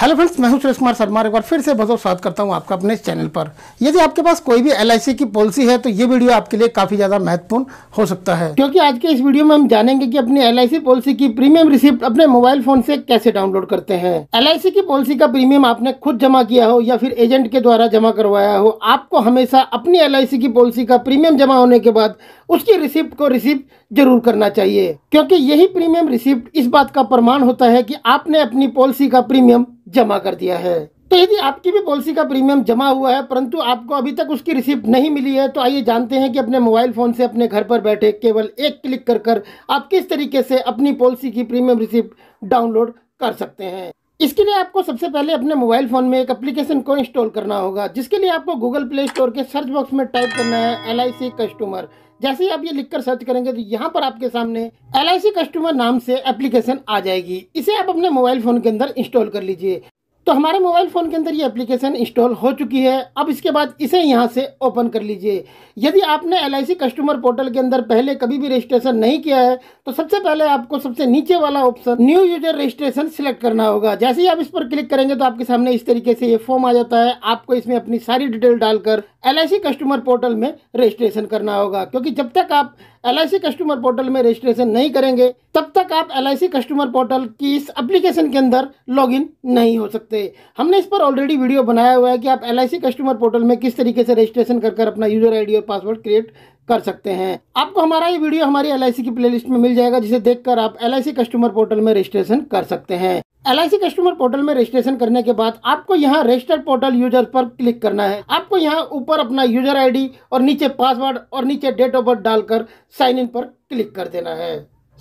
hello friends मैं हूं सुरेश कुमार शर्मा एक बार फिर से बहुत स्वागत करता हूं आपका अपने चैनल पर यदि आपके पास कोई भी एल की पॉलिसी है तो ये वीडियो आपके लिए काफ़ी ज़्यादा महत्वपूर्ण हो सकता है क्योंकि आज के इस वीडियो में हम जानेंगे कि अपनी एल पॉलिसी की प्रीमियम रिसिप्ट अपने मोबाइल फोन से कैसे डाउनलोड करते हैं एल की पॉलिसी का प्रीमियम आपने खुद जमा किया हो या फिर एजेंट के द्वारा जमा करवाया हो आपको हमेशा अपनी एल की पॉलिसी का प्रीमियम जमा होने के बाद उसकी रिसिप्ट को रिसिप्ट जरूर करना चाहिए क्योंकि यही प्रीमियम रिसिप्ट इस बात का प्रमाण होता है कि आपने अपनी पॉलिसी का प्रीमियम जमा कर दिया है तो यदि आपकी भी पॉलिसी का प्रीमियम जमा हुआ है परंतु आपको अभी तक उसकी रिसिप्ट नहीं मिली है तो आइए जानते हैं कि अपने मोबाइल फ़ोन से अपने घर पर बैठे केवल एक क्लिक कर कर आप किस तरीके से अपनी पॉलिसी की प्रीमियम रिसिप्ट डाउनलोड कर सकते हैं इसके लिए आपको सबसे पहले अपने मोबाइल फ़ोन में एक एप्लीकेशन को इंस्टॉल करना होगा जिसके लिए आपको गूगल प्ले स्टोर के सर्च बॉक्स में टाइप करना है एल कस्टमर जैसे ही आप ये लिखकर सर्च करेंगे तो यहाँ पर आपके सामने एल कस्टमर नाम से एप्लीकेशन आ जाएगी इसे आप अपने मोबाइल फ़ोन के अंदर इंस्टॉल कर लीजिए तो हमारे मोबाइल फ़ोन के अंदर ये एप्लीकेशन इंस्टॉल हो चुकी है अब इसके बाद इसे यहाँ से ओपन कर लीजिए यदि आपने एल कस्टमर पोर्टल के अंदर पहले कभी भी रजिस्ट्रेशन नहीं किया है तो सबसे पहले आपको सबसे नीचे वाला option new user registration select करना होगा जैसे ही आप इस पर क्लिक करेंगे तो आपके सामने इस तरीके से ये फॉर्म आ जाता है आपको इसमें अपनी सारी डिटेल डालकर एल कस्टमर पोर्टल में रजिस्ट्रेशन करना होगा क्योंकि जब तक आप एल कस्टमर पोर्टल में रजिस्ट्रेशन नहीं करेंगे तब तक आप एल कस्टमर पोर्टल की इस एप्लीकेशन के अंदर लॉगिन नहीं हो सकते हमने इस पर ऑलरेडी वीडियो बनाया हुआ है कि आप एल कस्टमर पोर्टल में किस तरीके से रजिस्ट्रेशन कर अपना यूज़र आई और पासवर्ड क्रिएट कर सकते हैं आपको हमारा ये वीडियो हमारी एल की प्लेलिस्ट में मिल जाएगा जिसे देखकर आप एल कस्टमर पोर्टल में रजिस्ट्रेशन कर सकते हैं एल कस्टमर पोर्टल में रजिस्ट्रेशन करने के बाद आपको यहाँ रजिस्टर्ड पोर्टल यूजर पर क्लिक करना है आपको यहाँ ऊपर अपना यूजर आईडी और नीचे पासवर्ड और नीचे डेट ऑफ बर्थ डालकर साइन इन पर क्लिक कर देना है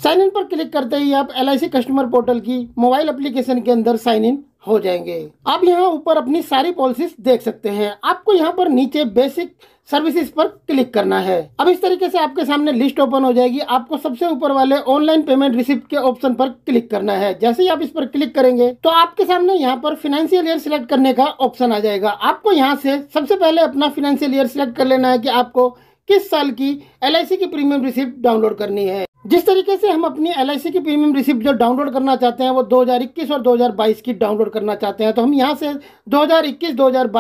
साइन इन पर क्लिक करते ही आप एल कस्टमर पोर्टल की मोबाइल एप्लीकेशन के अंदर साइन इन हो जाएंगे आप यहाँ ऊपर अपनी सारी पॉलिसीज देख सकते हैं आपको यहाँ पर नीचे बेसिक सर्विसेज पर क्लिक करना है अब इस तरीके से आपके सामने लिस्ट ओपन हो जाएगी आपको सबसे ऊपर वाले ऑनलाइन पेमेंट रिसिप्ट के ऑप्शन पर क्लिक करना है जैसे ही आप इस पर क्लिक करेंगे तो आपके सामने यहाँ पर फाइनेंशियल ईयर सिलेक्ट करने का ऑप्शन आ जाएगा आपको यहाँ से सबसे पहले अपना फाइनेंशियल ईयर सिलेक्ट कर लेना है कि आपको किस साल की एल की प्रीमियम रिसिप्ट डाउनलोड करनी है जिस तरीके से हम अपनी एल की प्रीमियम रिसिप्ट जो डाउनलोड करना चाहते हैं वो 2021 और 2022 की डाउनलोड करना चाहते हैं तो हम यहाँ से 2021-2022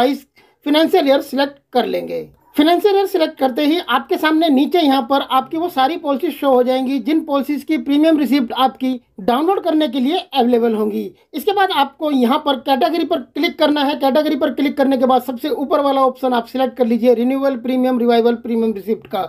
फाइनेंशियल ईयर सिलेक्ट कर लेंगे फिनेंशियर सिलेक्ट करते ही आपके सामने नीचे यहाँ पर आपकी वो सारी पॉलिसीज शो हो जाएंगी जिन पॉलिसीज की प्रीमियम रिसिप्ट आपकी डाउनलोड करने के लिए अवेलेबल होंगी इसके बाद आपको यहाँ पर कैटेगरी पर क्लिक करना है कैटेगरी पर क्लिक करने के बाद सबसे ऊपर वाला ऑप्शन आप सिलेक्ट कर लीजिए renewal premium revival premium receipt का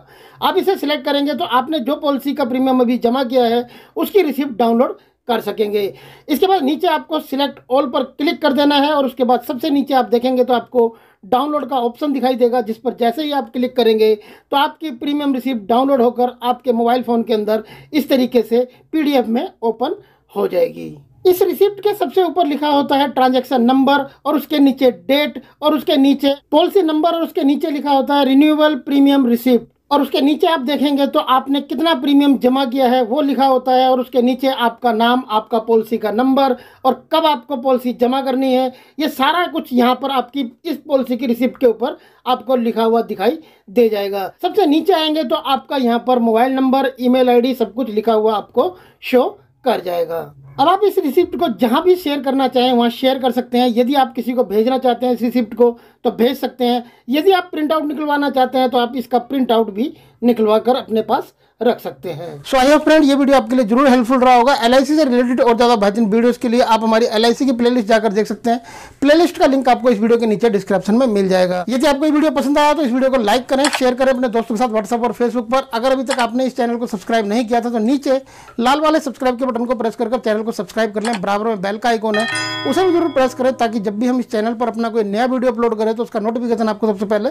आप इसे सिलेक्ट करेंगे तो आपने जो पॉलिसी का प्रीमियम अभी जमा किया है उसकी रिसिप्ट डाउनलोड कर सकेंगे इसके बाद नीचे आपको सिलेक्ट ऑल पर क्लिक कर देना है और उसके बाद सबसे नीचे आप देखेंगे तो आपको डाउनलोड का ऑप्शन दिखाई देगा जिस पर जैसे ही आप क्लिक करेंगे तो आपकी प्रीमियम रिसिप्ट डाउनलोड होकर आपके मोबाइल फ़ोन के अंदर इस तरीके से पीडीएफ में ओपन हो जाएगी इस रिसिप्ट के सबसे ऊपर लिखा होता है ट्रांजैक्शन नंबर और उसके नीचे डेट और उसके नीचे पॉलिसी नंबर और उसके नीचे लिखा होता है रिन्यूएबल प्रीमियम रिसिप्ट और उसके नीचे आप देखेंगे तो आपने कितना प्रीमियम जमा किया है वो लिखा होता है और उसके नीचे आपका नाम आपका पॉलिसी का नंबर और कब आपको पॉलिसी जमा करनी है ये सारा कुछ यहाँ पर आपकी इस पॉलिसी की रिसिप्ट के ऊपर आपको लिखा हुआ दिखाई दे जाएगा सबसे नीचे आएंगे तो आपका यहाँ पर मोबाइल नंबर ईमेल आईडी सब कुछ लिखा हुआ आपको शो कर जाएगा अब आप इस रिसिप्ट को जहाँ भी शेयर करना चाहें वहाँ शेयर कर सकते हैं यदि आप किसी को भेजना चाहते हैं इस रिसिप्ट को तो भेज सकते हैं यदि आप प्रिंट आउट निकलवाना चाहते हैं तो आप इसका प्रिंट आउट भी निकलवा कर अपने पास रख सकते हैं सो आई फ्रेंड ये वीडियो आपके लिए जरूर हेल्पफुल रहा होगा एल से रिलेटेड और ज़्यादा बेहतरीन वीडियो के लिए आप हमारी एल की प्लेलिस्ट जाकर देख सकते हैं प्लेलिस्ट का लिंक आपको इस वीडियो के नीचे डिस्क्रिप्शन में मिल जाएगा यदि आपको ये वीडियो पसंद आया तो इस वीडियो को लाइक करें शेयर करें अपने दोस्तों के साथ व्हाट्सअप और फेसबुक पर अगर अभी तक आपने इस चैनल को सब्सक्राइब नहीं किया था तो नीचे लाल वाले सब्सक्राइब के बटन को प्रेस कर चैनल को सब्सक्राइब कर लें बराबर में बेल का आइकॉन है उसे भी जरूर प्रेस करें ताकि जब भी हम इस चैनल पर अपना कोई नया वीडियो अपलोड करें तो उसका नोटिफिकेशन आपको सबसे पहले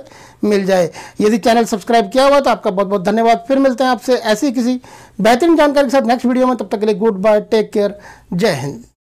मिल जाए यदि चैनल सब्सक्राइब किया हुआ तो आपका बहुत बहुत धन्यवाद फिर मिलते हैं आपसे ऐसी किसी बेहतरीन जानकारी के साथ नेक्स्ट वीडियो में तब तक के लिए गुड बाय टेक केयर जय हिंद